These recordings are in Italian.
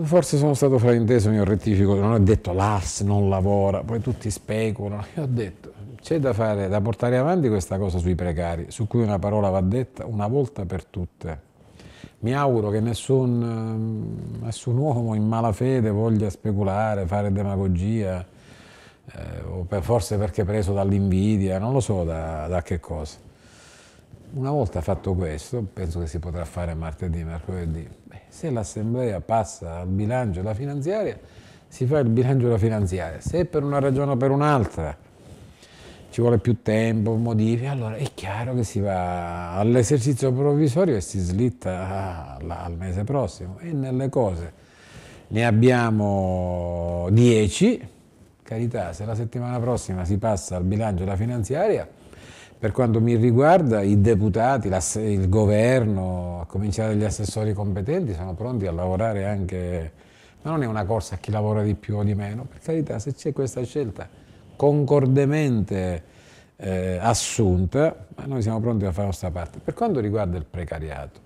Forse sono stato frainteso, mi rettifico, non ho detto l'ARS non lavora, poi tutti speculano, io ho detto c'è da fare, da portare avanti questa cosa sui precari, su cui una parola va detta una volta per tutte. Mi auguro che nessun, ehm, nessun uomo in mala fede voglia speculare, fare demagogia, eh, o per, forse perché preso dall'invidia, non lo so da, da che cosa. Una volta fatto questo, penso che si potrà fare martedì, mercoledì, se l'assemblea passa al bilancio della finanziaria, si fa il bilancio della finanziaria. Se per una ragione o per un'altra ci vuole più tempo, modifiche, allora è chiaro che si va all'esercizio provvisorio e si slitta al mese prossimo. E nelle cose ne abbiamo 10, carità, se la settimana prossima si passa al bilancio della finanziaria, per quanto mi riguarda, i deputati, il governo, a cominciare dagli assessori competenti, sono pronti a lavorare anche, ma non è una corsa a chi lavora di più o di meno, per carità, se c'è questa scelta concordemente eh, assunta, ma noi siamo pronti a fare la nostra parte. Per quanto riguarda il precariato,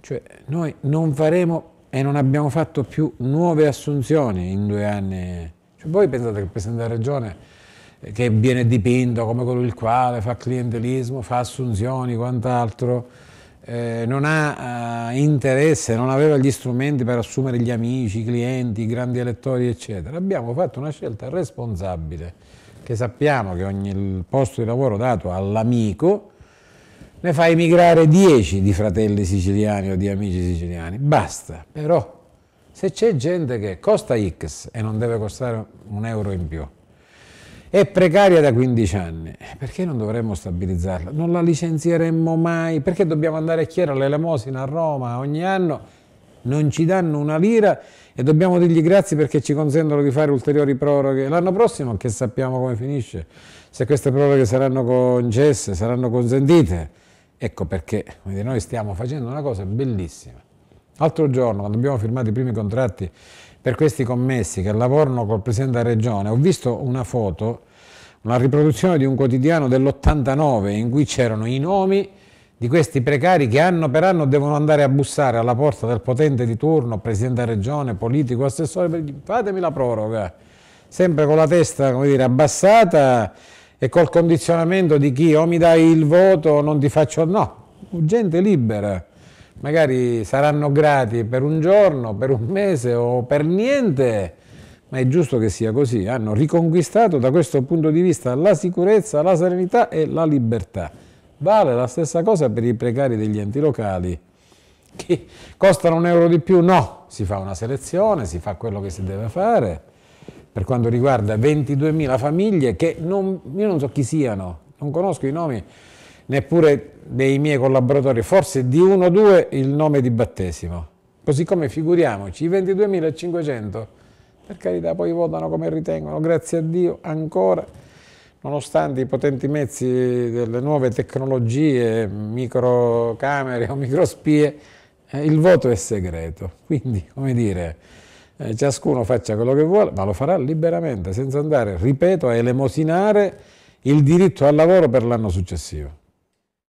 cioè noi non faremo e non abbiamo fatto più nuove assunzioni in due anni. Cioè, voi pensate che il Presidente della Regione che viene dipinto come quello il quale fa clientelismo, fa assunzioni, quant'altro, eh, non ha eh, interesse, non aveva gli strumenti per assumere gli amici, i clienti, i grandi elettori, eccetera. Abbiamo fatto una scelta responsabile, che sappiamo che ogni posto di lavoro dato all'amico ne fa emigrare 10 di fratelli siciliani o di amici siciliani. Basta, però se c'è gente che costa X e non deve costare un euro in più, è precaria da 15 anni, eh, perché non dovremmo stabilizzarla? Non la licenzieremmo mai? Perché dobbiamo andare a chiedere l'elemosina a Roma ogni anno? Non ci danno una lira e dobbiamo dirgli grazie perché ci consentono di fare ulteriori proroghe. L'anno prossimo che sappiamo come finisce, se queste proroghe saranno concesse, saranno consentite. Ecco perché noi stiamo facendo una cosa bellissima. L'altro giorno, quando abbiamo firmato i primi contratti per questi commessi che lavorano col Presidente della Regione, ho visto una foto, una riproduzione di un quotidiano dell'89 in cui c'erano i nomi di questi precari che anno per anno devono andare a bussare alla porta del potente di turno, Presidente della Regione, politico, assessore, per dire, fatemi la proroga, sempre con la testa come dire, abbassata e col condizionamento di chi o mi dai il voto o non ti faccio... No, gente libera magari saranno grati per un giorno, per un mese o per niente, ma è giusto che sia così. Hanno riconquistato da questo punto di vista la sicurezza, la serenità e la libertà. Vale la stessa cosa per i precari degli enti locali, che costano un euro di più? No, si fa una selezione, si fa quello che si deve fare, per quanto riguarda 22.000 famiglie che non, io non so chi siano, non conosco i nomi, neppure dei miei collaboratori, forse di uno o due il nome di battesimo. Così come figuriamoci, i 22.500, per carità, poi votano come ritengono, grazie a Dio ancora, nonostante i potenti mezzi delle nuove tecnologie, microcamere o microspie, eh, il voto è segreto. Quindi, come dire, eh, ciascuno faccia quello che vuole, ma lo farà liberamente, senza andare, ripeto, a elemosinare il diritto al lavoro per l'anno successivo.